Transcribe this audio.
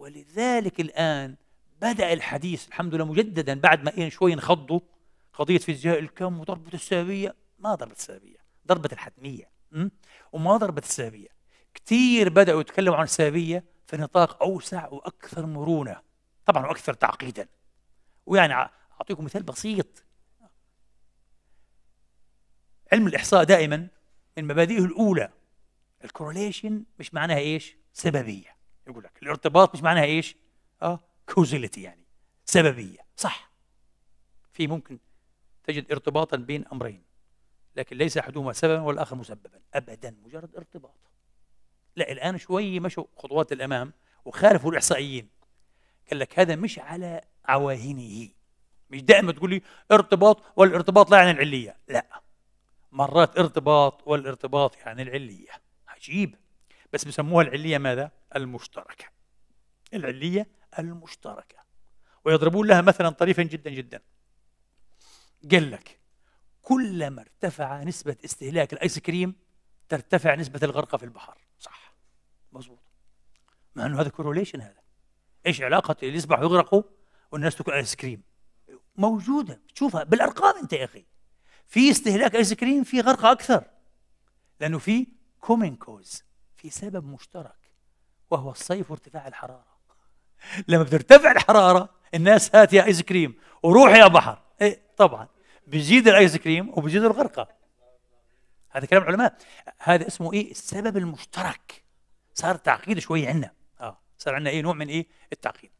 ولذلك الآن بدأ الحديث الحمد لله مجددا بعد ما شوي انخضوا قضية فيزياء الكم وضربة السببية ما ضربة السببية ضربة الحتمية وما ضربة السببية كثير بدأوا يتكلموا عن السببية في نطاق أوسع وأكثر مرونة طبعا وأكثر تعقيدا ويعني أعطيكم مثال بسيط علم الإحصاء دائما من مبادئه الأولى الكورليشن مش معناها إيش سببية يقول لك الارتباط مش معناها ايش؟ اه كوزيلتي يعني سببيه صح في ممكن تجد ارتباطا بين امرين لكن ليس احدهما سببا والاخر مسببا ابدا مجرد ارتباط لا الان شوي مشوا خطوات الامام وخالفوا الاحصائيين قال لك هذا مش على عواهنه مش دائما تقول لي ارتباط والارتباط لا يعني العليه لا مرات ارتباط والارتباط يعني العليه عجيب بس بسموها العليه ماذا المشتركة العلية المشتركة ويضربون لها مثلا طريفا جدا جدا قال لك كلما ارتفع نسبة استهلاك الآيس كريم ترتفع نسبة الغرقة في البحر صح مظبوط مع أنه هذا كوروليشن هذا إيش علاقة اللي يسبحوا يغرقوا والناس تاكل آيس كريم موجودة تشوفها بالأرقام أنت يا أخي في استهلاك آيس كريم في غرقة أكثر لأنه في كومن كوز في سبب مشترك وهو الصيف وارتفاع الحرارة لما بترتفع الحرارة الناس هات يا ايس كريم وروح يا بحر ايه طبعا بيزيد الايس كريم وبيزيد الغرقة هذا كلام العلماء هذا اسمه ايه السبب المشترك صار تعقيد شوي عندنا اه صار عندنا ايه نوع من ايه التعقيد